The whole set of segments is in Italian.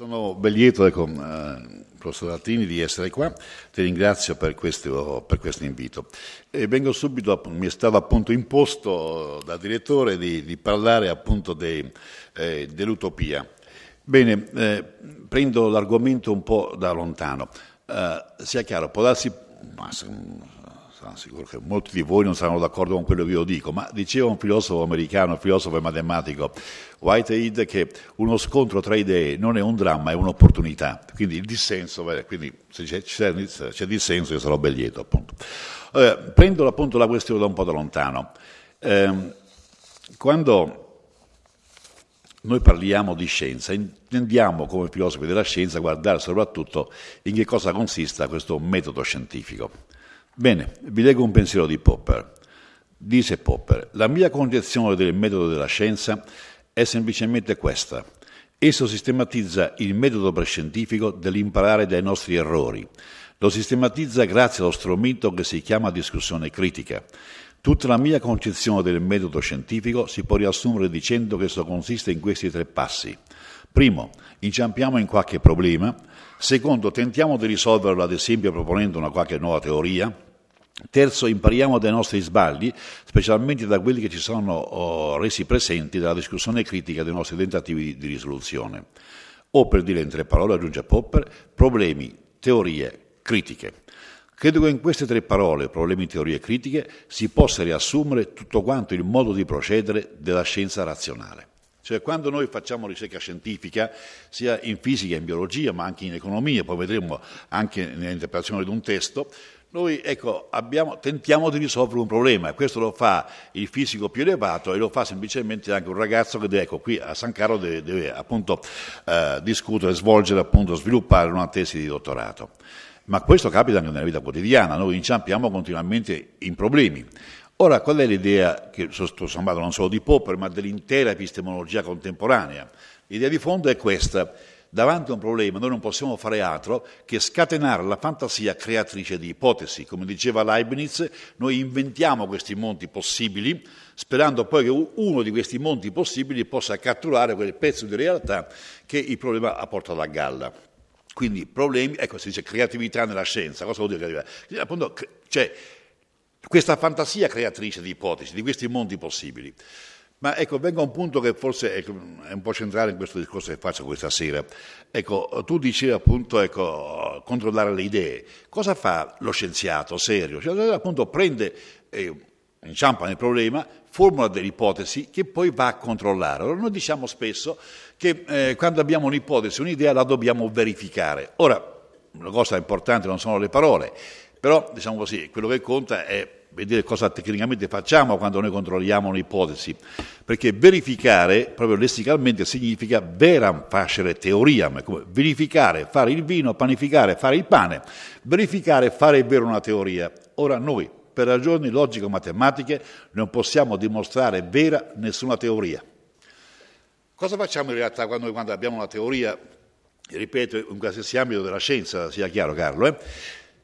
Sono ben lieto, ecco, eh, professor Altini, di essere qua. Ti ringrazio per questo, per questo invito. E vengo subito, mi è stato appunto imposto dal direttore di, di parlare appunto de, eh, dell'utopia. Bene, eh, prendo l'argomento un po' da lontano. Eh, sia chiaro, può darsi, ma, sono sicuro che molti di voi non saranno d'accordo con quello che io dico, ma diceva un filosofo americano, un filosofo e matematico, Whitehead, che uno scontro tra idee non è un dramma, è un'opportunità. Quindi il dissenso, quindi se c'è, c'è, c'è dissenso io sarò ben lieto appunto. Eh, prendo appunto la questione da un po' da lontano. Eh, quando noi parliamo di scienza, intendiamo come filosofi della scienza guardare soprattutto in che cosa consista questo metodo scientifico. Bene, vi leggo un pensiero di Popper. Dice Popper, la mia concezione del metodo della scienza è semplicemente questa. Esso sistematizza il metodo prescientifico dell'imparare dai nostri errori. Lo sistematizza grazie allo strumento che si chiama discussione critica. Tutta la mia concezione del metodo scientifico si può riassumere dicendo che esso consiste in questi tre passi. Primo, inciampiamo in qualche problema. Secondo, tentiamo di risolverlo ad esempio proponendo una qualche nuova teoria. Terzo, impariamo dai nostri sbagli, specialmente da quelli che ci sono oh, resi presenti dalla discussione critica dei nostri tentativi di, risoluzione. O, per dire in tre parole, aggiunge Popper, problemi, teorie, critiche. Credo che in queste tre parole, problemi, teorie critiche, si possa riassumere tutto quanto il modo di procedere della scienza razionale. Cioè quando noi facciamo ricerca scientifica, sia in fisica, in biologia, ma anche in economia, poi vedremo anche nell'interpretazione di un testo, noi ecco, abbiamo, tentiamo di risolvere un problema, questo lo fa il fisico più elevato e lo fa semplicemente anche un ragazzo che deve, ecco, qui a San Carlo deve, deve appunto eh, discutere, svolgere, appunto, sviluppare una tesi di dottorato. Ma questo capita anche nella vita quotidiana, noi inciampiamo continuamente in problemi. Ora, qual è l'idea, che sto sommato non solo di Popper, ma dell'intera epistemologia contemporanea? L'idea di fondo è questa davanti a un problema noi non possiamo fare altro che scatenare la fantasia creatrice di ipotesi. Come diceva Leibniz, noi inventiamo questi monti possibili, sperando poi che uno di questi monti possibili possa catturare quel pezzo di realtà che il problema ha portato a galla. Quindi problemi, ecco si dice creatività nella scienza, cosa vuol dire creatività? Appunto, cioè, questa fantasia creatrice di ipotesi, di questi mondi possibili. Ma ecco, vengo a un punto che forse ecco, è un po' centrale in questo discorso che faccio questa sera. Ecco, tu dicevi appunto, ecco, controllare le idee. Cosa fa lo scienziato serio? Cioè, appunto prende, eh, inciampa nel problema, formula delle ipotesi che poi va a controllare. Allora, noi diciamo spesso che eh, quando abbiamo un'ipotesi, un'idea, la dobbiamo verificare. Ora, una cosa importante non sono le parole, però, diciamo così, quello che conta è vedere cosa tecnicamente facciamo quando noi controlliamo un'ipotesi, perché verificare proprio lessicalmente significa veranfacere teoriam, come verificare, fare il vino, panificare, fare il pane, verificare, fare vero una teoria. Ora noi, per ragioni logico-matematiche, non possiamo dimostrare vera nessuna teoria. Cosa facciamo in realtà quando, noi, quando abbiamo una teoria ripeto, in qualsiasi ambito della scienza, sia chiaro Carlo, eh?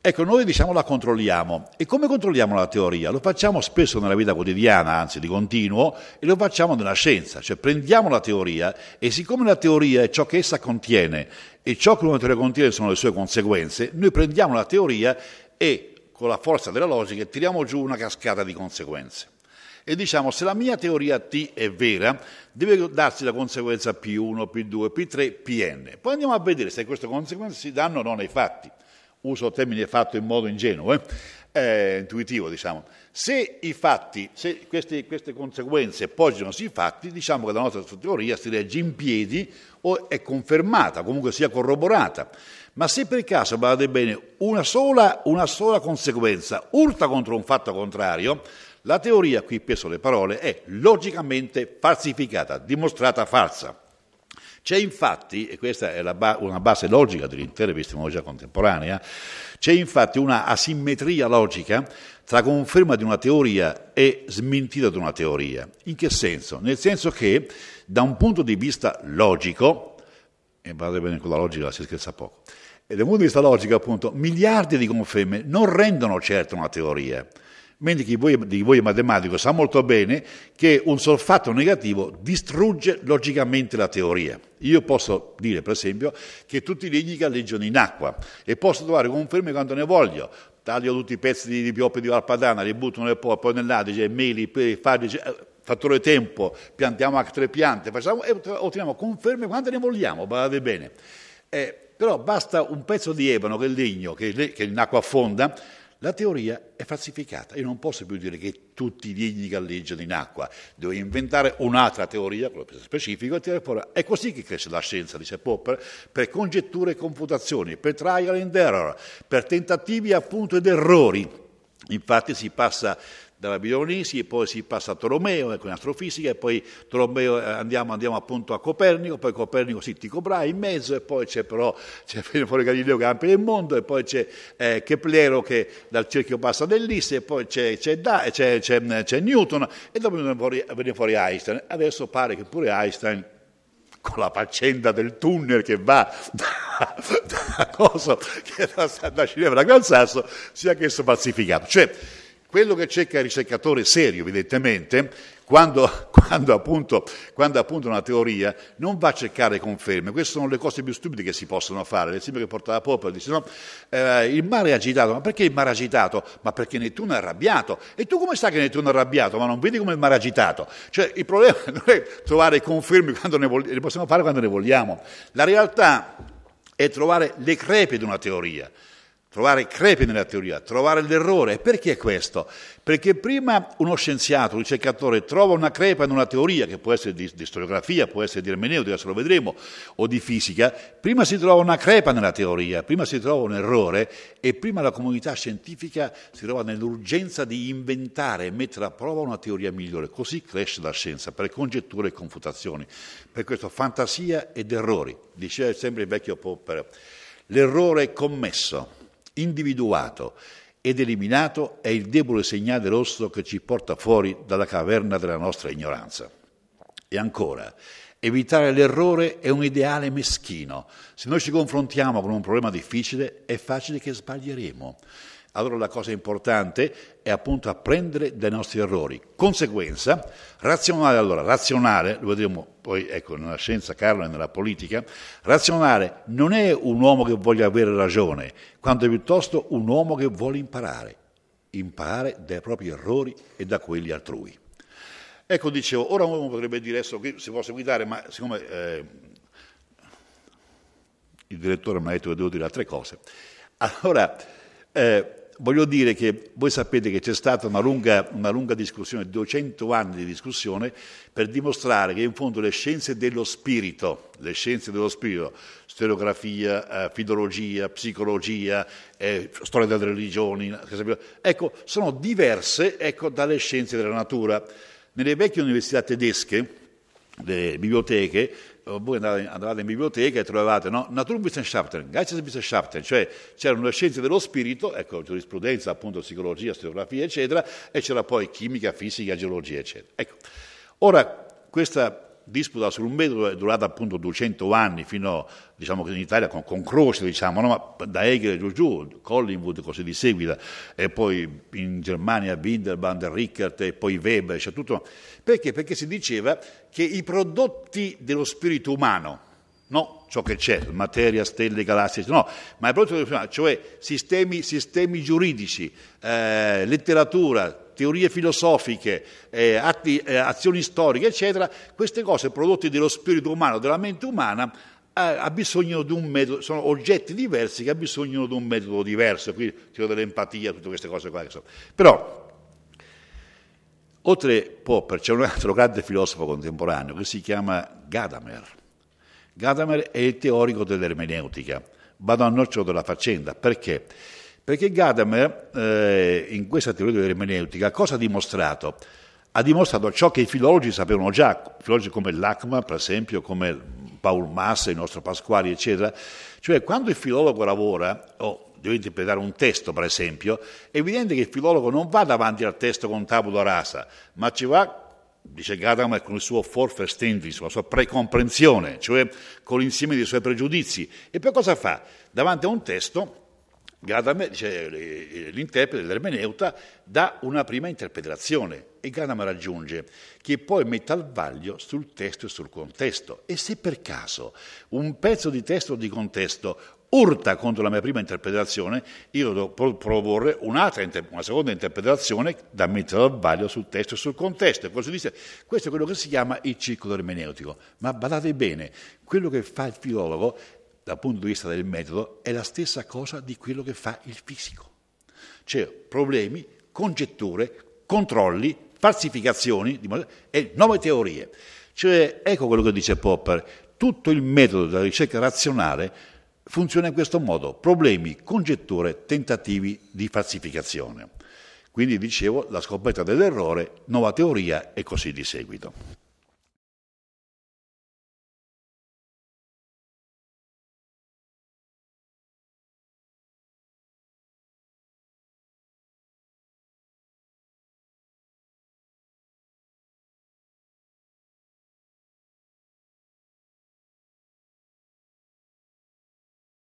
Ecco, noi diciamo la controlliamo. E come controlliamo la teoria? Lo facciamo spesso nella vita quotidiana, anzi di continuo, e lo facciamo nella scienza, cioè prendiamo la teoria e siccome la teoria è ciò che essa contiene e ciò che una teoria contiene sono le sue conseguenze, noi prendiamo la teoria e con la forza della logica tiriamo giù una cascata di conseguenze. E diciamo, se la mia teoria T è vera, deve darsi la conseguenza P1, P2, P3, Pn. Poi andiamo a vedere se queste conseguenze si danno o no nei fatti uso il termine fatto in modo ingenuo, eh? Eh, intuitivo diciamo, se i fatti, se queste, queste conseguenze poggiano sui fatti, diciamo che la nostra teoria si regge in piedi o è confermata, comunque sia corroborata. Ma se per caso, guardate bene, una sola, una sola conseguenza urta contro un fatto contrario, la teoria, qui peso le parole, è logicamente falsificata, dimostrata falsa. C'è infatti, e questa è ba una base logica dell'intera epistemologia contemporanea, c'è infatti una asimmetria logica tra conferma di una teoria e smentita di una teoria. In che senso? Nel senso che da un punto di vista logico, e guardate bene con la logica si scherza poco, e da un punto di vista logico appunto, miliardi di conferme non rendono certo una teoria, mentre chi di voi è matematico sa molto bene che un solfatto negativo distrugge logicamente la teoria. Io posso dire, per esempio, che tutti i legni galleggiano in acqua e posso trovare conferme quando ne voglio, taglio tutti i pezzi di, di pioppi di Valpadana, li butto nel po', poi nell'Adige, meli, fadice, eh, fattore tempo, piantiamo altre piante, facciamo, e otteniamo conferme quante ne vogliamo, badate bene. Eh, però basta un pezzo di ebano, che è il legno, che, che in acqua affonda, la teoria è falsificata. Io non posso più dire che tutti i vigni galleggiano in acqua. Devo inventare un'altra teoria, quello più specifico, e tirare fuori. È così che cresce la scienza, dice Popper, per congetture e confutazioni, per trial and error, per tentativi appunto ed errori. Infatti si passa da Babilonisi, poi si passa a Tolomeo, ecco in astrofisica, e poi Tolomeo, eh, andiamo, andiamo, appunto a Copernico, poi Copernico si Tycho Brahe in mezzo, e poi c'è però c'è fuori Galileo che amplia il mondo, e poi c'è eh, Keplero che dal cerchio passa dell'Isse, e poi c'è, c'è, da, c'è, c'è Newton, e dopo viene fuori, viene fuori Einstein. Adesso pare che pure Einstein con la faccenda del tunnel che va da, da, da, da, da Ginevra a Gran Sasso sia che esso falsificato. Cioè, quello che cerca il ricercatore serio, evidentemente, quando, quando, appunto, quando appunto una teoria non va a cercare conferme, queste sono le cose più stupide che si possono fare. L'esempio che portava Popper dice: No, eh, il mare è agitato, ma perché il mare è agitato? Ma perché Nettuno è arrabbiato. E tu come sai che Nettuno è arrabbiato? Ma non vedi come il mare è agitato? Cioè, il problema non è trovare conferme quando ne, vogliamo, ne possiamo fare quando ne vogliamo. La realtà è trovare le crepe di una teoria trovare crepe nella teoria, trovare l'errore. Perché questo? Perché prima uno scienziato, un ricercatore, trova una crepa in una teoria, che può essere di, di storiografia, può essere di ermeneutica, adesso lo vedremo, o di fisica, prima si trova una crepa nella teoria, prima si trova un errore e prima la comunità scientifica si trova nell'urgenza di inventare e mettere a prova una teoria migliore. Così cresce la scienza, per congetture e confutazioni. Per questo fantasia ed errori, diceva sempre il vecchio Popper, l'errore commesso individuato ed eliminato è il debole segnale rosso che ci porta fuori dalla caverna della nostra ignoranza. E ancora, evitare l'errore è un ideale meschino. Se noi ci confrontiamo con un problema difficile, è facile che sbaglieremo. Allora la cosa importante è appunto apprendere dai nostri errori. Conseguenza, razionale allora, razionale, lo vedremo poi ecco, nella scienza Carlo e nella politica, razionale non è un uomo che voglia avere ragione, quanto piuttosto un uomo che vuole imparare, imparare dai propri errori e da quelli altrui. Ecco, dicevo, ora un uomo potrebbe dire adesso che si può seguitare, ma siccome eh, il direttore mi ha detto che devo dire altre cose, allora... Eh, voglio dire che voi sapete che c'è stata una lunga, una lunga, discussione, 200 anni di discussione, per dimostrare che in fondo le scienze dello spirito, le scienze dello spirito, stereografia, eh, filologia, psicologia, eh, storia delle religioni, ecco, sono diverse ecco, dalle scienze della natura. Nelle vecchie università tedesche, le biblioteche, voi andate in biblioteca e trovate no? Naturwissenschaften, Geisteswissenschaften, cioè c'erano le scienze dello spirito, ecco, giurisprudenza, appunto, psicologia, storiografia, eccetera, e c'era poi chimica, fisica, geologia, eccetera. Ecco. Ora, questa disputa sul metodo è durata appunto 200 anni fino diciamo che in Italia con, con Croce diciamo no? da Hegel giù giù Collingwood così di seguito e poi in Germania Winderband Rickert e poi Weber cioè tutto perché? perché si diceva che i prodotti dello spirito umano no ciò che c'è materia stelle galassie no ma i prodotti dello spirito umano cioè sistemi, sistemi giuridici eh, letteratura teorie filosofiche, eh, atti, eh, azioni storiche, eccetera, queste cose prodotte dello spirito umano, della mente umana, ha bisogno di un metodo, sono oggetti diversi che ha bisogno di un metodo diverso, qui c'è dell'empatia, tutte queste cose qua che so. Però, oltre Popper, c'è un altro grande filosofo contemporaneo che si chiama Gadamer. Gadamer è il teorico dell'ermeneutica. Vado a nocciolo della faccenda, perché? Perché Gadamer, eh, in questa teoria dell'ermeneutica, cosa ha dimostrato? Ha dimostrato ciò che i filologi sapevano già, filologi come Lacma, per esempio, come Paul Massa, il nostro Pasquali, eccetera, cioè quando il filologo lavora, o oh, deve interpretare un testo, per esempio, è evidente che il filologo non va davanti al testo con tabula rasa, ma ci va dice Gadamer, con il suo forfestendis, la sua precomprensione, cioè con l'insieme dei suoi pregiudizi. E poi cosa fa? Davanti a un testo Gadam, cioè eh, l'interprete dell'ermeneuta, dà una prima interpretazione e Gadam raggiunge che poi mette al vaglio sul testo e sul contesto. E se per caso un pezzo di testo o di contesto urta contro la mia prima interpretazione, io devo proporre un'altra, una seconda interpretazione da mettere al vaglio sul testo e sul contesto. E così dice, questo è quello che si chiama il circolo ermeneutico. Ma badate bene, quello che fa il filologo dal punto di vista del metodo, è la stessa cosa di quello che fa il fisico. Cioè problemi, congetture, controlli, falsificazioni e nuove teorie. Cioè, ecco quello che dice Popper, tutto il metodo della ricerca razionale funziona in questo modo, problemi, congetture, tentativi di falsificazione. Quindi dicevo la scoperta dell'errore, nuova teoria e così di seguito.